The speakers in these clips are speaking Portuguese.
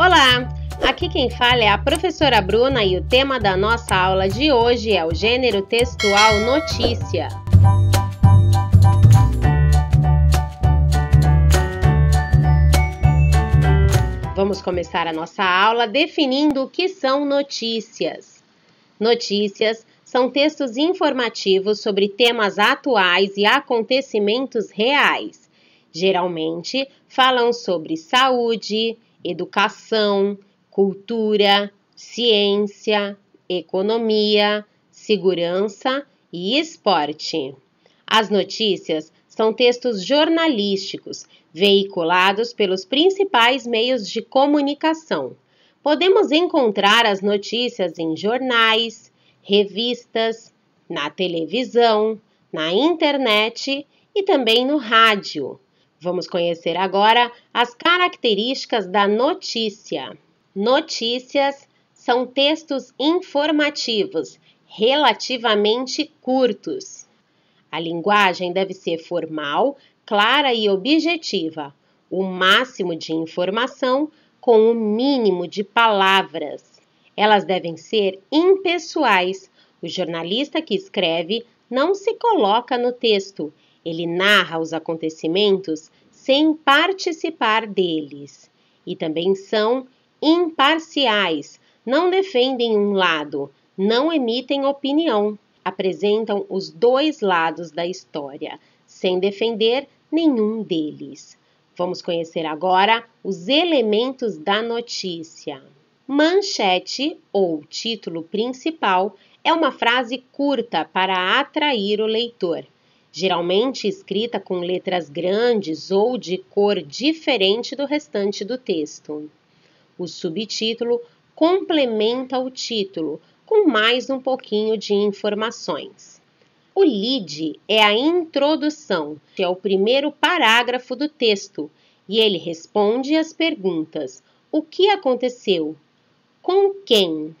Olá! Aqui quem fala é a professora Bruna e o tema da nossa aula de hoje é o gênero textual notícia. Vamos começar a nossa aula definindo o que são notícias. Notícias são textos informativos sobre temas atuais e acontecimentos reais. Geralmente falam sobre saúde, educação, cultura, ciência, economia, segurança e esporte. As notícias são textos jornalísticos veiculados pelos principais meios de comunicação. Podemos encontrar as notícias em jornais, revistas, na televisão, na internet e também no rádio. Vamos conhecer agora as características da notícia. Notícias são textos informativos relativamente curtos. A linguagem deve ser formal, clara e objetiva, o máximo de informação com o mínimo de palavras. Elas devem ser impessoais. O jornalista que escreve não se coloca no texto, ele narra os acontecimentos sem participar deles e também são imparciais, não defendem um lado, não emitem opinião, apresentam os dois lados da história, sem defender nenhum deles. Vamos conhecer agora os elementos da notícia. Manchete ou título principal é uma frase curta para atrair o leitor geralmente escrita com letras grandes ou de cor diferente do restante do texto. O subtítulo complementa o título com mais um pouquinho de informações. O lead é a introdução, que é o primeiro parágrafo do texto, e ele responde às perguntas: o que aconteceu? Com quem?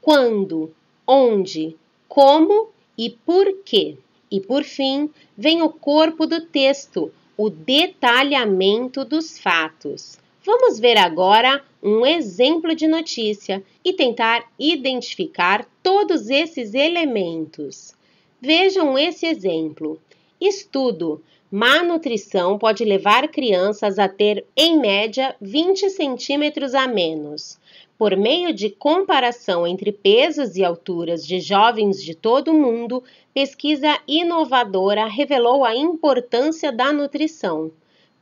Quando? Onde? Como e por quê? E por fim, vem o corpo do texto, o detalhamento dos fatos. Vamos ver agora um exemplo de notícia e tentar identificar todos esses elementos. Vejam esse exemplo. Estudo: má nutrição pode levar crianças a ter, em média, 20 centímetros a menos por meio de comparação entre pesos e alturas de jovens de todo o mundo, pesquisa inovadora revelou a importância da nutrição.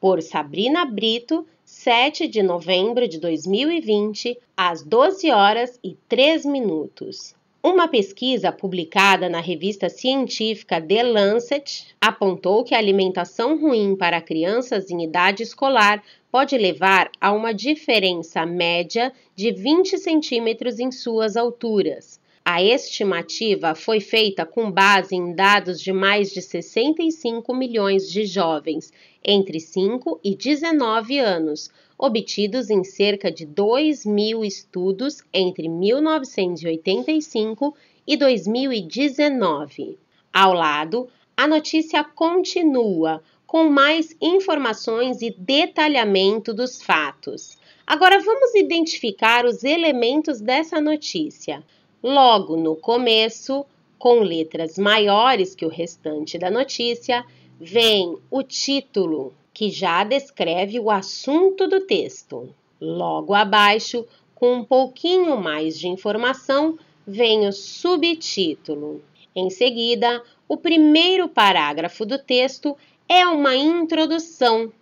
Por Sabrina Brito, 7 de novembro de 2020, às 12 horas e 3 minutos. Uma pesquisa publicada na revista científica The Lancet apontou que a alimentação ruim para crianças em idade escolar pode levar a uma diferença média de 20 centímetros em suas alturas. A estimativa foi feita com base em dados de mais de 65 milhões de jovens entre 5 e 19 anos, obtidos em cerca de 2 mil estudos entre 1985 e 2019. Ao lado, a notícia continua com mais informações e detalhamento dos fatos. Agora vamos identificar os elementos dessa notícia logo no começo, com letras maiores que o restante da notícia, vem o título, que já descreve o assunto do texto. Logo abaixo, com um pouquinho mais de informação, vem o subtítulo. Em seguida, o primeiro parágrafo do texto é uma introdução,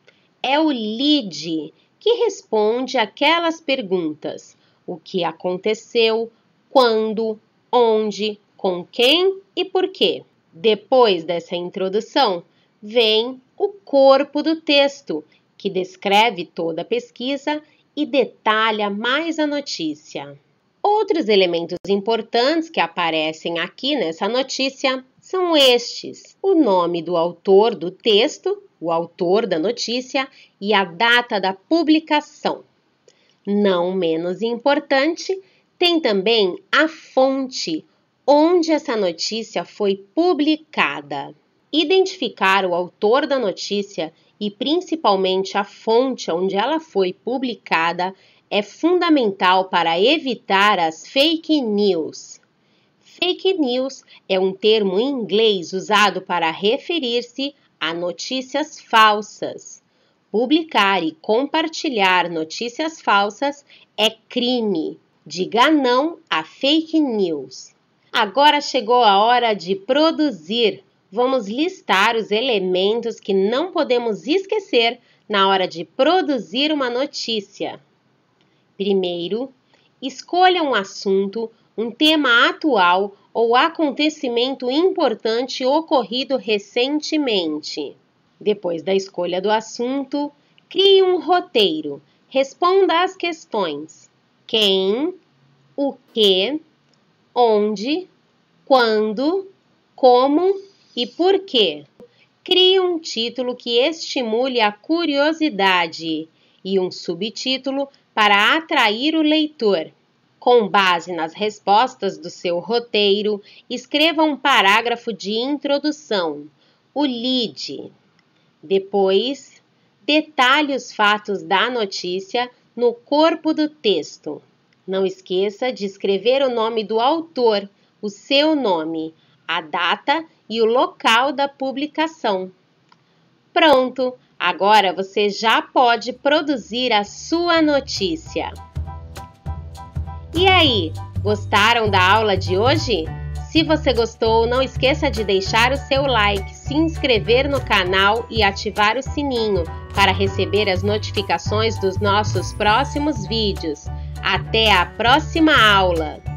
é o lead que responde aquelas perguntas: o que aconteceu, quando, onde, com quem e por quê. Depois dessa introdução, vem o corpo do texto, que descreve toda a pesquisa e detalha mais a notícia. Outros elementos importantes que aparecem aqui nessa notícia são estes: o nome do autor do texto, o autor da notícia e a data da publicação. Não menos importante, tem também a fonte onde essa notícia foi publicada. Identificar o autor da notícia e principalmente a fonte onde ela foi publicada é fundamental para evitar as fake news. Fake news é um termo em inglês usado para referir-se a notícias falsas. Publicar e compartilhar notícias falsas é crime. Diga não a fake news. Agora chegou a hora de produzir. Vamos listar os elementos que não podemos esquecer na hora de produzir uma notícia. Primeiro, escolha um assunto, um tema atual ou acontecimento importante ocorrido recentemente. Depois da escolha do assunto, crie um roteiro, responda às questões quem, o que, onde, quando, como e por quê. Crie um título que estimule a curiosidade e um subtítulo para atrair o leitor. Com base nas respostas do seu roteiro, escreva um parágrafo de introdução, o lead. Depois, detalhe os fatos da notícia no corpo do texto. Não esqueça de escrever o nome do autor, o seu nome, a data e o local da publicação. Pronto! Agora você já pode produzir a sua notícia. E aí, gostaram da aula de hoje? Se você gostou, não esqueça de deixar o seu like, se inscrever no canal e ativar o sininho para receber as notificações dos nossos próximos vídeos. Até a próxima aula!